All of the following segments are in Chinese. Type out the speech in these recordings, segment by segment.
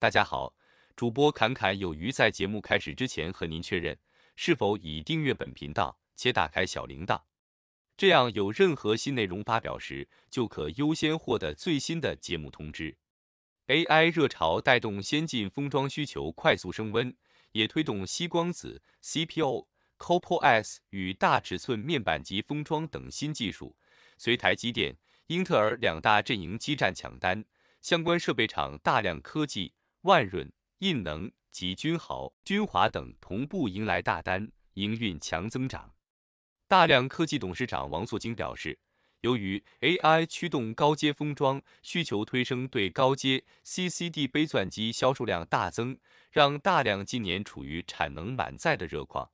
大家好，主播侃侃有余在节目开始之前和您确认，是否已订阅本频道且打开小铃铛，这样有任何新内容发表时，就可优先获得最新的节目通知。AI 热潮带动先进封装需求快速升温，也推动西光子、CPU、CoPro S 与大尺寸面板级封装等新技术，随台积电、英特尔两大阵营激战抢单，相关设备厂大量科技。万润、印能及君豪、君华等同步迎来大单，营运强增长。大量科技董事长王素金表示，由于 AI 驱动高阶封装需求推升，对高阶 CCD 杯钻机销售量大增，让大量今年处于产能满载的热矿，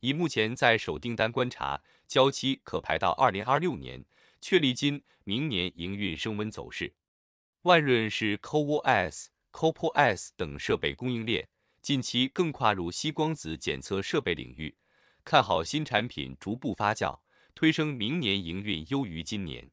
以目前在手订单观察，交期可排到二零二六年，确立今明年营运升温走势。万润是 COOS。c o p o l S 等设备供应链，近期更跨入硒光子检测设备领域，看好新产品逐步发酵，推升明年营运优于今年。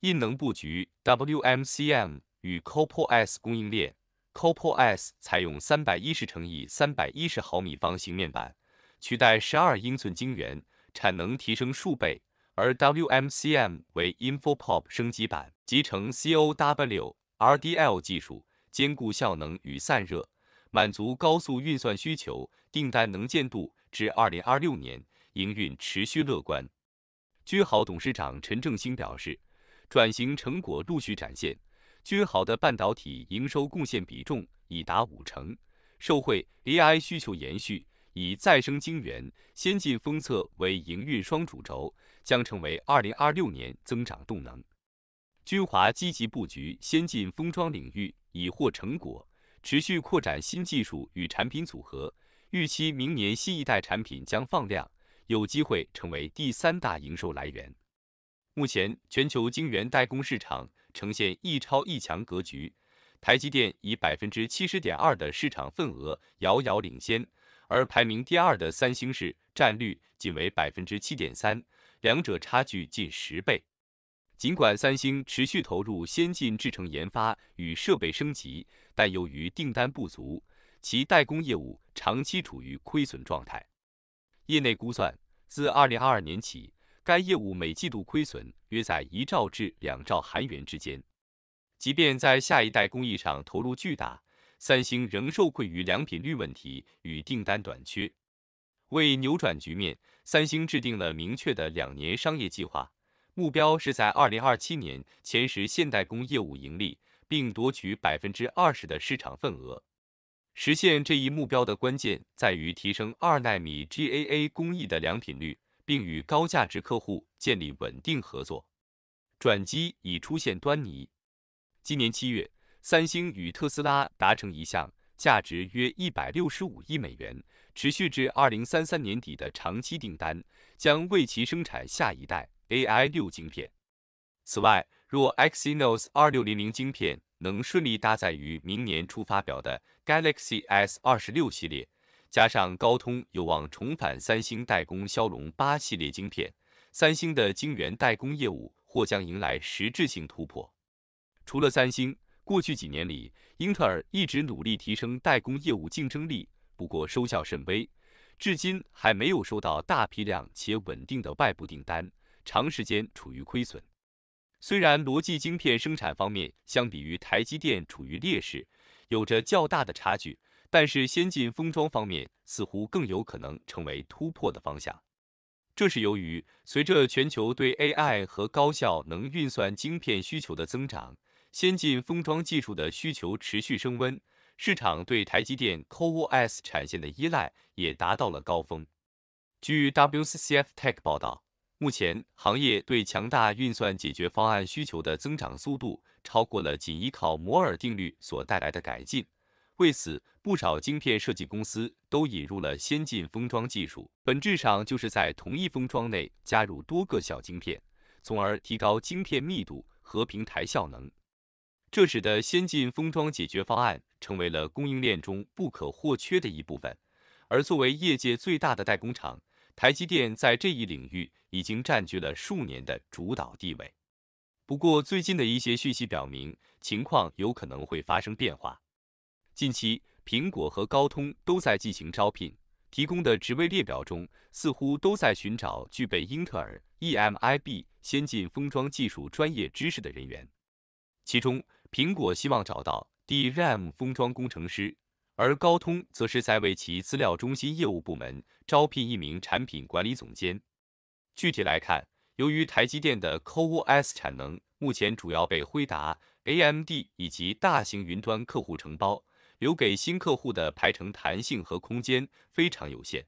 印能布局 WMCM 与 c o p o l S 供应链 c o p o l S 采用三百一十乘以三百一十毫米方形面板，取代十二英寸晶圆，产能提升数倍，而 WMCM 为 Infopop 升级版，集成 COW RDL 技术。兼顾效能与散热，满足高速运算需求。订单能见度至二零二六年，营运持续乐观。君豪董事长陈正兴表示，转型成果陆续展现，君豪的半导体营收贡献比重已达五成。受惠 a I 需求延续，以再生晶圆、先进封测为营运双主轴，将成为二零二六年增长动能。君华积极布局先进封装领域。已获成果，持续扩展新技术与产品组合，预期明年新一代产品将放量，有机会成为第三大营收来源。目前全球晶圆代工市场呈现一超一强格局，台积电以百分之七十点二的市场份额遥遥领先，而排名第二的三星市占率仅为百分之七点三，两者差距近十倍。尽管三星持续投入先进制程研发与设备升级，但由于订单不足，其代工业务长期处于亏损状态。业内估算，自2022年起，该业务每季度亏损约在一兆至两兆韩元之间。即便在下一代工艺上投入巨大，三星仍受困于良品率问题与订单短缺。为扭转局面，三星制定了明确的两年商业计划。目标是在二零二七年前十现代工业务盈利，并夺取百分之二十的市场份额。实现这一目标的关键在于提升二纳米 GAA 工艺的良品率，并与高价值客户建立稳定合作。转机已出现端倪。今年七月，三星与特斯拉达成一项价值约一百六十五亿美元、持续至二零三三年底的长期订单，将为其生产下一代。AI 六晶片。此外，若 Exynos 二六零零晶片能顺利搭载于明年初发表的 Galaxy S 二十六系列，加上高通有望重返三星代工骁龙八系列晶片，三星的晶圆代工业务或将迎来实质性突破。除了三星，过去几年里，英特尔一直努力提升代工业务竞争力，不过收效甚微，至今还没有收到大批量且稳定的外部订单。长时间处于亏损。虽然逻辑晶片生产方面，相比于台积电处于劣势，有着较大的差距，但是先进封装方面似乎更有可能成为突破的方向。这是由于随着全球对 AI 和高效能运算晶片需求的增长，先进封装技术的需求持续升温，市场对台积电 CoWoS 产线的依赖也达到了高峰。据 WCCF Tech 报道。目前，行业对强大运算解决方案需求的增长速度超过了仅依靠摩尔定律所带来的改进。为此，不少晶片设计公司都引入了先进封装技术，本质上就是在同一封装内加入多个小晶片，从而提高晶片密度和平台效能。这使得先进封装解决方案成为了供应链中不可或缺的一部分。而作为业界最大的代工厂，台积电在这一领域。已经占据了数年的主导地位。不过，最近的一些讯息表明，情况有可能会发生变化。近期，苹果和高通都在进行招聘，提供的职位列表中似乎都在寻找具备英特尔 EMIB 先进封装技术专业知识的人员。其中，苹果希望找到 DRAM 封装工程师，而高通则是在为其资料中心业务部门招聘一名产品管理总监。具体来看，由于台积电的 CoWoS 产能目前主要被辉达、AMD 以及大型云端客户承包，留给新客户的排程弹性和空间非常有限。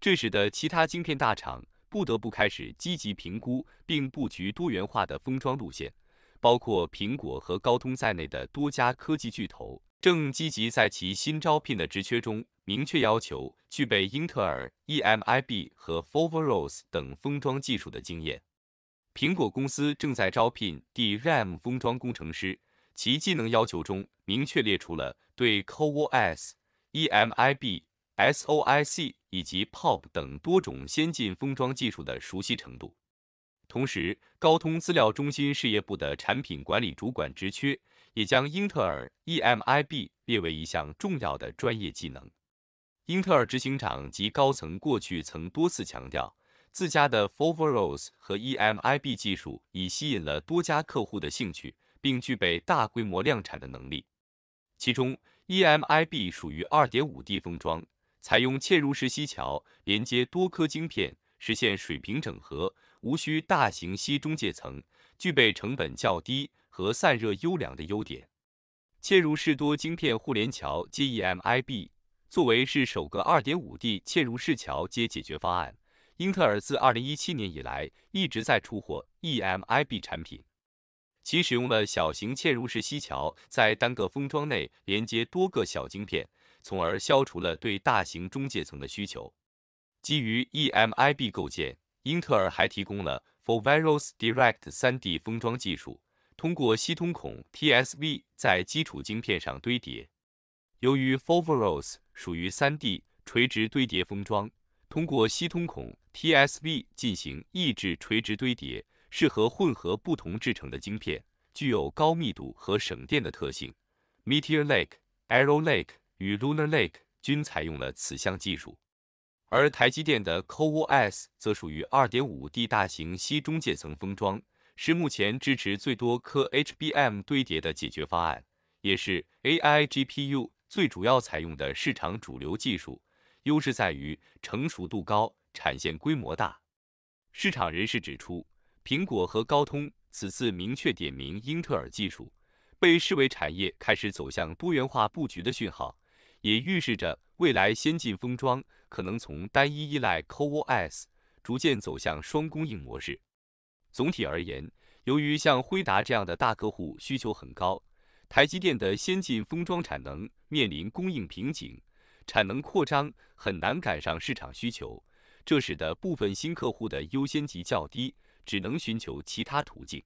这使得其他晶片大厂不得不开始积极评估并布局多元化的封装路线，包括苹果和高通在内的多家科技巨头。正积极在其新招聘的职缺中明确要求具备英特尔 EMB i 和 f o v o r o s 等封装技术的经验。苹果公司正在招聘 DRAM 封装工程师，其技能要求中明确列出了对 CoOS、EMIB、SOIC 以及 POP 等多种先进封装技术的熟悉程度。同时，高通资料中心事业部的产品管理主管职缺。也将英特尔 EMIB 列为一项重要的专业技能。英特尔执行长及高层过去曾多次强调，自家的 f o r v r r o s 和 EMIB 技术已吸引了多家客户的兴趣，并具备大规模量产的能力。其中，EMIB 属于 2.5D 封装，采用嵌入式锡桥连接多颗晶片，实现水平整合，无需大型锡中介层，具备成本较低。和散热优良的优点，嵌入式多晶片互联桥接 EMIB 作为是首个 2.5D 嵌入式桥接解决方案。英特尔自2017年以来一直在出货 EMIB 产品，其使用了小型嵌入式锡桥，在单个封装内连接多个小晶片，从而消除了对大型中介层的需求。基于 EMIB 构建，英特尔还提供了 f o r v e r o u s Direct 3D 封装技术。通过吸通孔 TSV 在基础晶片上堆叠，由于 Foveros 属于 3D 垂直堆叠封装，通过吸通孔 TSV 进行抑制垂直堆叠，适合混合不同制成的晶片，具有高密度和省电的特性。Meteor Lake、Arrow Lake 与 Lunar Lake 均采用了此项技术，而台积电的 CoWoS 则属于 2.5D 大型吸中介层封装。是目前支持最多颗 HBM 堆叠的解决方案，也是 AI GPU 最主要采用的市场主流技术。优势在于成熟度高、产线规模大。市场人士指出，苹果和高通此次明确点名英特尔技术，被视为产业开始走向多元化布局的讯号，也预示着未来先进封装可能从单一依赖 c o o s 逐渐走向双供应模式。总体而言，由于像辉达这样的大客户需求很高，台积电的先进封装产能面临供应瓶颈，产能扩张很难赶上市场需求，这使得部分新客户的优先级较低，只能寻求其他途径。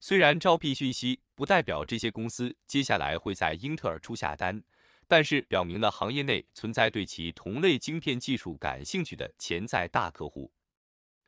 虽然招聘讯息不代表这些公司接下来会在英特尔处下单，但是表明了行业内存在对其同类晶片技术感兴趣的潜在大客户。